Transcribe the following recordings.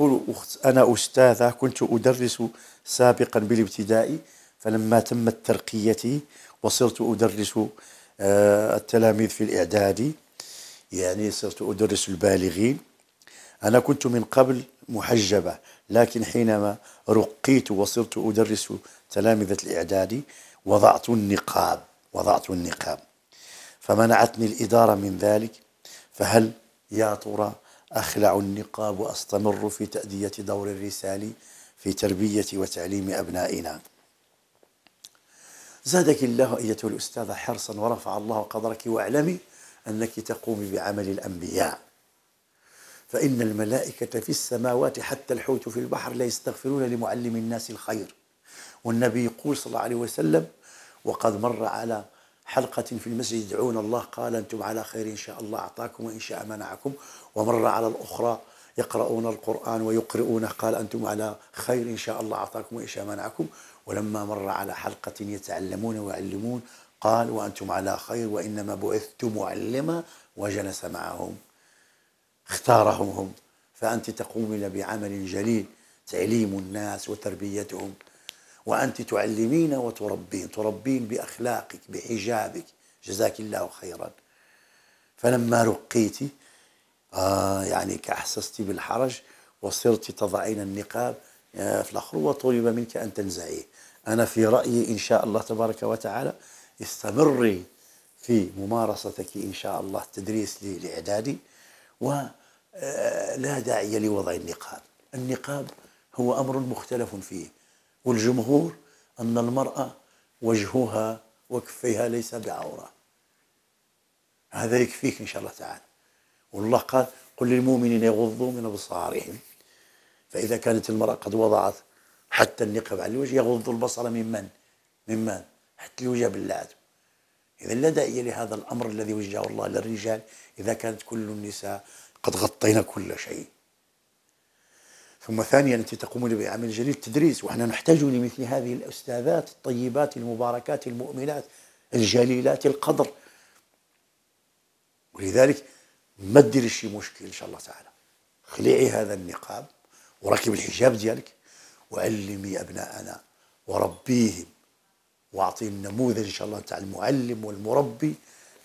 تقول أخت أنا أستاذة كنت أدرس سابقا بالابتدائي فلما تمت ترقيتي وصرت أدرس آه، التلاميذ في الإعدادي يعني صرت أدرس البالغين أنا كنت من قبل محجبة لكن حينما رقيت وصرت أدرس تلامذة الإعدادي وضعت النقاب وضعت النقاب فمنعتني الإدارة من ذلك فهل يا ترى أخلع النقاب وأستمر في تأدية دور الرسالي في تربية وتعليم أبنائنا زادك الله أيتها الأستاذة حرصا ورفع الله قدرك واعلمي أنك تقومي بعمل الأنبياء فإن الملائكة في السماوات حتى الحوت في البحر لا يستغفرون لمعلم الناس الخير والنبي يقول صلى الله عليه وسلم وقد مر على حلقة في المسجد يدعون الله قال أنتم على خير إن شاء الله أعطاكم وإن شاء منعكم ومر على الأخرى يقرؤون القرآن ويقرؤونه قال أنتم على خير إن شاء الله أعطاكم وإن شاء منعكم ولما مر على حلقة يتعلمون ويعلمون قال وأنتم على خير وإنما بعثت معلما وجلس معهم اختارهم هم فأنت تقومين بعمل جليل تعليم الناس وتربيتهم وأنت تعلمين وتربين تربين بأخلاقك بحجابك جزاك الله خيرا فلما رقيت آه يعني كأحسست بالحرج وصرت تضعين النقاب آه، في الآخر وطلب منك أن تنزعيه أنا في رأيي إن شاء الله تبارك وتعالى استمري في ممارستك إن شاء الله التدريس لإعدادي ولا آه، داعي لوضع النقاب النقاب هو أمر مختلف فيه والجمهور أن المرأة وجهها وكفيها ليس بعورة هذا يكفيك إن شاء الله تعالى والله قال قل للمؤمنين يغضوا من أبصارهم فإذا كانت المرأة قد وضعت حتى النقاب على الوجه يغض البصر ممن ممن حتى الوجه بالله إذا لا داعي لهذا الأمر الذي وجهه الله للرجال إذا كانت كل النساء قد غطينا كل شيء ثم ثانيا أنت تقومين بعمل جليل تدريس ونحن نحتاج لمثل هذه الأستاذات الطيبات المباركات المؤمنات الجليلات القدر ولذلك ما تدير شي مشكل إن شاء الله تعالى خلعي هذا النقاب وركب الحجاب ديالك وعلمي أبناءنا وربيهم واعطي النموذج ان شاء الله تاع المعلم والمربي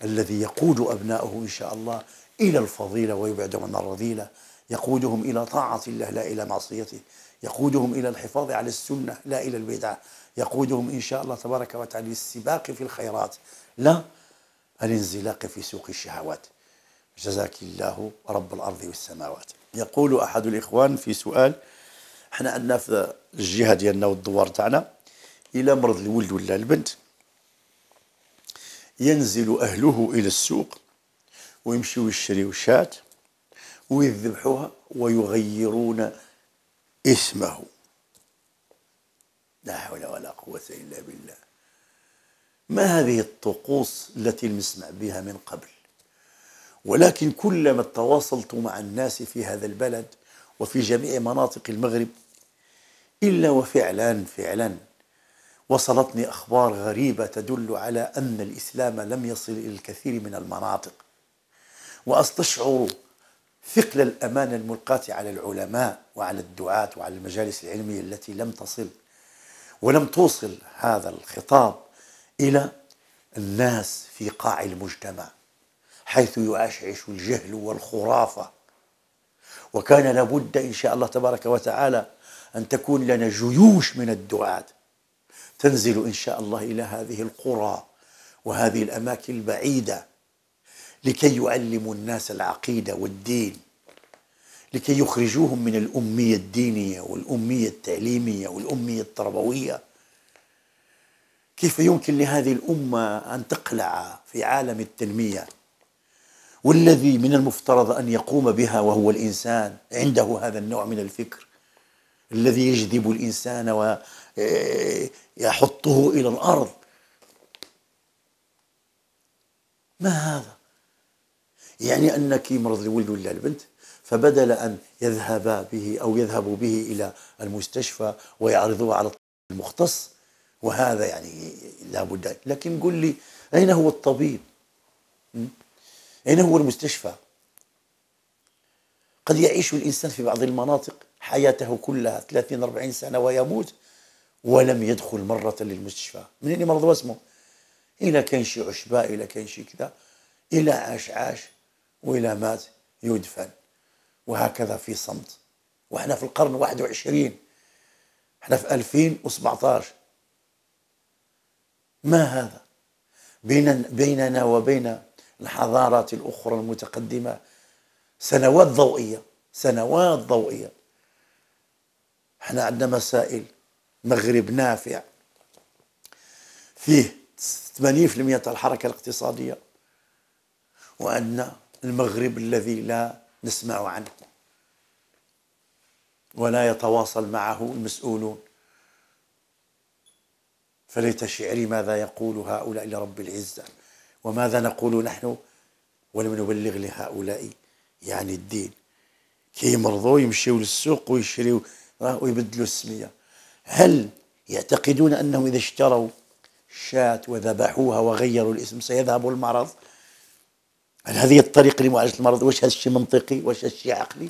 الذي يقود ابنائه ان شاء الله الى الفضيله ويبعدهم عن الرذيله يقودهم إلى طاعة الله لا إلى معصيته يقودهم إلى الحفاظ على السنة لا إلى البدعة يقودهم إن شاء الله تبارك وتعالى للسباق في الخيرات لا الانزلاق في سوق الشهوات جزاك الله رب الأرض والسماوات يقول أحد الإخوان في سؤال احنا عندنا في الجهة ديالنا والدوار تاعنا إلى مرض الولد ولا البنت ينزل أهله إلى السوق ويمشيوا يشريوا شات ويذبحوها ويغيرون اسمه لا حول ولا قوة إلا بالله ما هذه الطقوس التي نسمع بها من قبل ولكن كلما تواصلت مع الناس في هذا البلد وفي جميع مناطق المغرب إلا وفعلا فعلا وصلتني أخبار غريبة تدل على أن الإسلام لم يصل إلى الكثير من المناطق وأستشعر ثقل الأمانة الملقاة على العلماء وعلى الدعاة وعلى المجالس العلمية التي لم تصل ولم توصل هذا الخطاب إلى الناس في قاع المجتمع حيث يعشعش الجهل والخرافة وكان لابد إن شاء الله تبارك وتعالى أن تكون لنا جيوش من الدعاة تنزل إن شاء الله إلى هذه القرى وهذه الأماكن البعيدة لكي يعلموا الناس العقيده والدين لكي يخرجوهم من الاميه الدينيه والاميه التعليميه والاميه التربويه كيف يمكن لهذه الامه ان تقلع في عالم التنميه والذي من المفترض ان يقوم بها وهو الانسان عنده هذا النوع من الفكر الذي يجذب الانسان ويحطه آه، الى الارض ما هذا يعني أنك مرض الولد ولا البنت فبدل أن يذهب به أو يذهب به إلى المستشفى ويعرضوه على المختص وهذا يعني لابد لكن قل لي أين هو الطبيب أين هو المستشفى قد يعيش الإنسان في بعض المناطق حياته كلها 30 40 سنة ويموت ولم يدخل مرة للمستشفى من اللي مرض واسمه الى كان شي عشباء الى كان شي كذا الى عاش عاش وإلى مات يدفن وهكذا في صمت وإحنا في القرن 21 إحنا في 2017 ما هذا بيننا وبين الحضارات الأخرى المتقدمة سنوات ضوئية سنوات ضوئية احنا عندنا مسائل مغرب نافع فيه 80% تاع الحركة الاقتصادية وعندنا المغرب الذي لا نسمع عنه ولا يتواصل معه المسؤولون فليت شعري ماذا يقول هؤلاء لرب العزة وماذا نقول نحن ولم نبلغ لهؤلاء يعني الدين كي يمرضوا يمشيوا للسوق ويشريوا ويبدلوا السمية هل يعتقدون أنهم إذا اشتروا شاة وذبحوها وغيروا الاسم سيذهب المرض هل هذه الطريقة لمعالجة المرض واش هذا الشيء منطقي واش هذا الشيء عقلي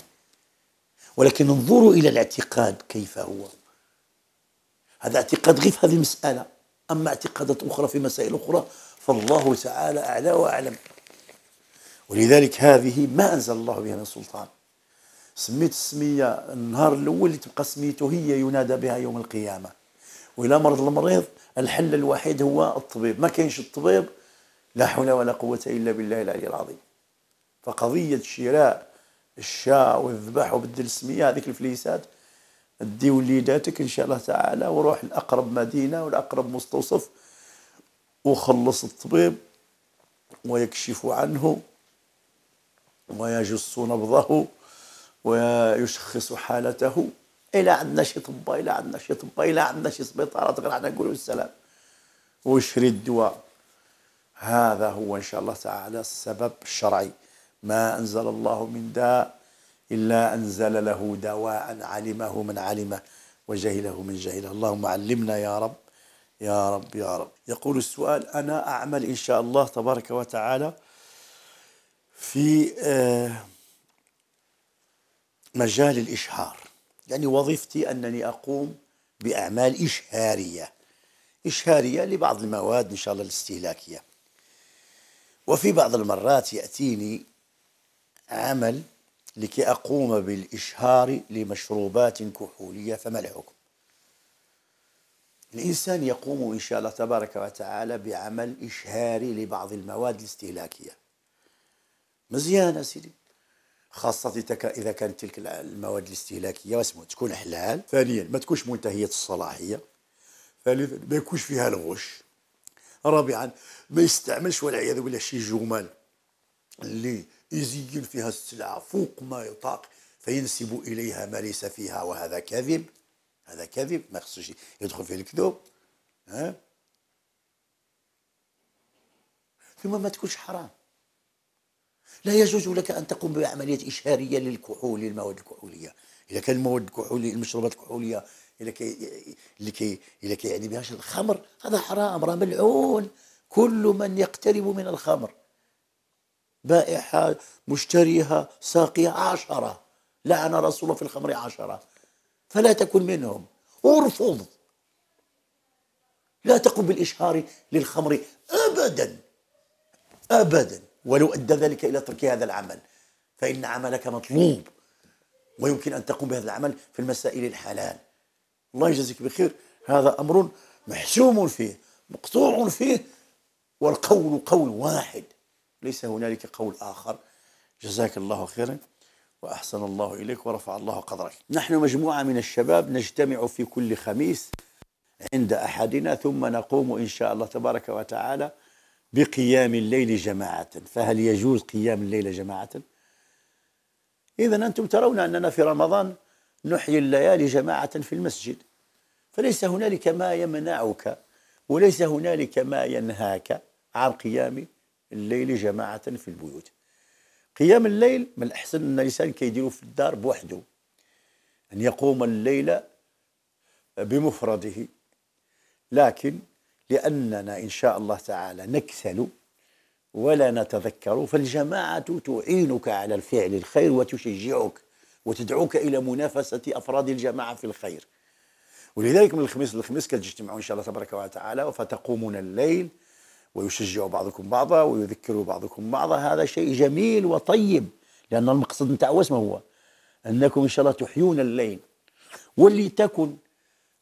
ولكن انظروا إلى الاعتقاد كيف هو هذا اعتقاد غير في هذه المسألة أما اعتقادات أخرى في مسائل أخرى فالله تعالى أعلى وأعلم ولذلك هذه ما أنزل الله بها من سلطان سميت السمية النهار الأول اللي تبقى سميته هي ينادى بها يوم القيامة وإلى مرض المريض الحل الوحيد هو الطبيب ما كاينش الطبيب لا حول ولا قوة إلا بالله العلي العظيم فقضية شراء الشاء والذبح وبدل السمية هذيك الفليسات دي وليداتك إن شاء الله تعالى وروح لأقرب مدينة والأقرب مستوصف وخلص الطبيب ويكشف عنه ويجص نبضه ويشخص حالته إلى عندنا شي طبا إلى عندنا شي طبا إلى عندنا شي سبيطارات غير حنا نقولوا السلام ويشري الدواء هذا هو إن شاء الله تعالى السبب الشرعي ما أنزل الله من داء إلا أنزل له دواء علمه من علمه وجهله من جهله اللهم علمنا يا رب يا رب يا رب يقول السؤال أنا أعمل إن شاء الله تبارك وتعالى في آه، مجال الإشهار يعني وظيفتي أنني أقوم بأعمال إشهارية إشهارية لبعض المواد إن شاء الله الاستهلاكية وفي بعض المرات يأتيني عمل لكي أقوم بالإشهار لمشروبات كحولية فما الحكم الإنسان يقوم إن شاء الله تبارك وتعالى بعمل إشهاري لبعض المواد الاستهلاكية مزيانة سيدي خاصة إذا كانت تلك المواد الاستهلاكية واسمه تكون حلال ثانيا ما تكونش منتهية الصلاحية ثالثا ما يكونش فيها الغش رابعا ما يستعملش والعياذ بالله شي جمل اللي يزين فيها السلعة فوق ما يطاق فينسب إليها ما ليس فيها وهذا كذب هذا كذب ما خصوش يدخل فيه الكذوب ها ثم ما تكونش حرام لا يجوز لك أن تقوم بعملية إشهارية للكحول للمواد الكحولية إذا كان المواد الكحولية المشروبات الكحولية اللي كي اللي كي يعني بهاش الخمر هذا حرام راه ملعون كل من يقترب من الخمر بائعها مشتريها ساقيها عشرة لعن رسول الله في الخمر عشرة فلا تكن منهم ارفض لا تقم بالإشهار للخمر أبدا أبدا ولو أدى ذلك إلى ترك هذا العمل فإن عملك مطلوب ويمكن أن تقوم بهذا العمل في المسائل الحلال الله يجزيك بخير هذا أمر محسوم فيه مقطوع فيه والقول قول واحد ليس هنالك قول آخر جزاك الله خيرا وأحسن الله إليك ورفع الله قدرك نحن مجموعة من الشباب نجتمع في كل خميس عند أحدنا ثم نقوم إن شاء الله تبارك وتعالى بقيام الليل جماعة فهل يجوز قيام الليل جماعة؟ إذا أنتم ترون أننا في رمضان نحيي الليالي جماعة في المسجد فليس هنالك ما يمنعك وليس هنالك ما ينهاك عن قيام الليل جماعة في البيوت قيام الليل من الأحسن أن الإنسان كيديرو في الدار بوحده أن يقوم الليل بمفرده لكن لأننا إن شاء الله تعالى نكسل ولا نتذكر فالجماعة تعينك على الفعل الخير وتشجعك وتدعوك الى منافسه افراد الجماعه في الخير. ولذلك من الخميس للخميس كتجتمعوا ان شاء الله تبارك وتعالى فتقومون الليل ويشجع بعضكم بعضا ويذكر بعضكم بعضا هذا شيء جميل وطيب لان المقصد نتاع واسمه هو انكم ان شاء الله تحيون الليل واللي تكن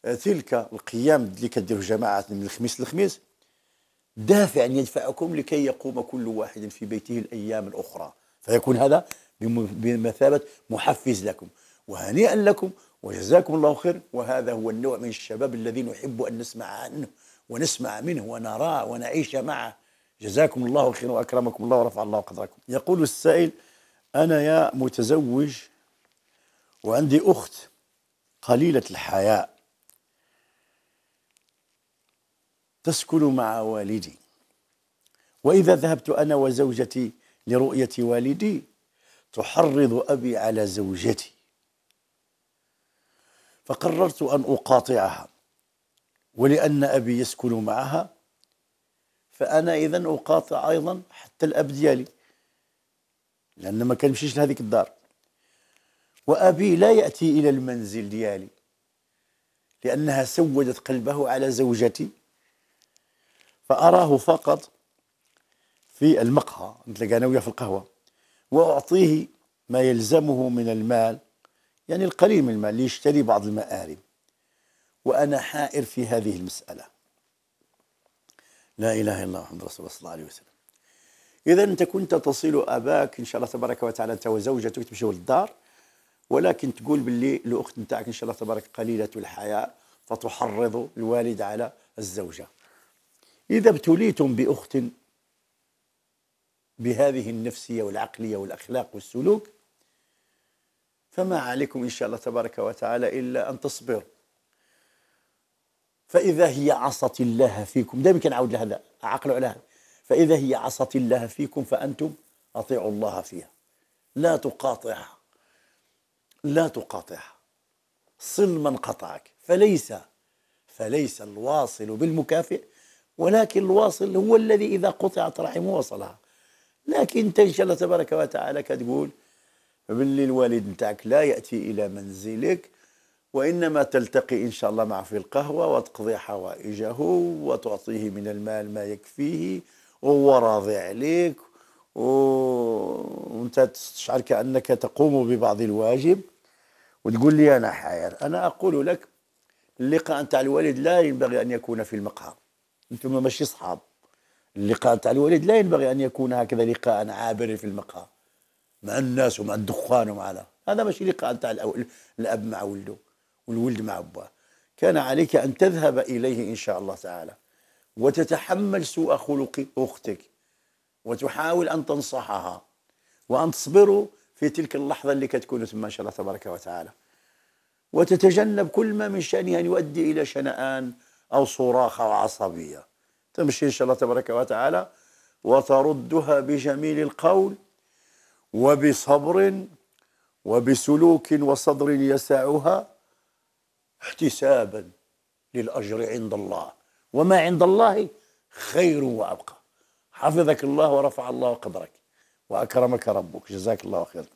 آه، تلك القيام اللي كديروا جماعه من الخميس للخميس دافع يدفعكم لكي يقوم كل واحد في بيته الايام الاخرى فيكون هذا بمثابة محفز لكم وهنيئا لكم وجزاكم الله خير وهذا هو النوع من الشباب الذي نحب أن نسمع عنه ونسمع منه ونراه ونعيش معه جزاكم الله خير وأكرمكم الله ورفع الله قدركم يقول السائل أنا يا متزوج وعندي أخت قليلة الحياء تسكن مع والدي وإذا ذهبت أنا وزوجتي لرؤية والدي تحرض أبي على زوجتي فقررت أن أقاطعها ولأن أبي يسكن معها فأنا إذا أقاطع أيضا حتى الأب ديالي لأن ما كنمشيش لهذيك الدار وأبي لا يأتي إلى المنزل ديالي لأنها سودت قلبه على زوجتي فأراه فقط في المقهى نتلاقى أنا وياه في القهوة وأعطيه ما يلزمه من المال يعني القليل من المال ليشتري بعض المآرب وأنا حائر في هذه المسألة لا إله إلا الله محمد رسول الله صلى الله عليه وسلم إذا أنت كنت تصل أباك إن شاء الله تبارك وتعالى أنت وزوجتك تمشيو للدار ولكن تقول باللي الأخت نتاعك إن شاء الله تبارك قليلة الحياء فتحرض الوالد على الزوجة إذا ابتليتم بأخت بهذه النفسية والعقلية والأخلاق والسلوك فما عليكم إن شاء الله تبارك وتعالى إلا أن تصبروا فإذا هي عصت الله فيكم دائما كنعاود لهذا عقلوا على فإذا هي عصت الله فيكم فأنتم أطيعوا الله فيها لا تقاطعها لا تقاطعها صل من قطعك فليس فليس الواصل بالمكافئ ولكن الواصل هو الذي إذا قطعت رحمه وصلها لكن انت ان شاء الله تبارك وتعالى كتقول باللي الوالد نتاعك لا ياتي الى منزلك وانما تلتقي ان شاء الله معه في القهوه وتقضي حوائجه وتعطيه من المال ما يكفيه وهو راضي عليك وانت تشعر كانك تقوم ببعض الواجب وتقول لي انا حاير انا اقول لك اللقاء نتاع الوالد لا ينبغي ان يكون في المقهى انتم ماشي صحاب اللقاء تاع الوالد لا ينبغي ان يكون هكذا لقاء عابر في المقهى مع الناس ومع الدخان ومع هذا هذا ماشي لقاء تاع الاب مع ولده والولد مع ابوه كان عليك ان تذهب اليه ان شاء الله تعالى وتتحمل سوء خلق اختك وتحاول ان تنصحها وان تصبروا في تلك اللحظه اللي كتكون تما ان شاء الله تبارك وتعالى وتتجنب كل ما من شانه ان يؤدي الى شنآن او صراخ او عصبيه تمشي إن شاء الله تبارك وتعالى وتردها بجميل القول وبصبر وبسلوك وصدر يسعها احتسابا للأجر عند الله وما عند الله خير وأبقى حفظك الله ورفع الله قدرك وأكرمك ربك جزاك الله خيرا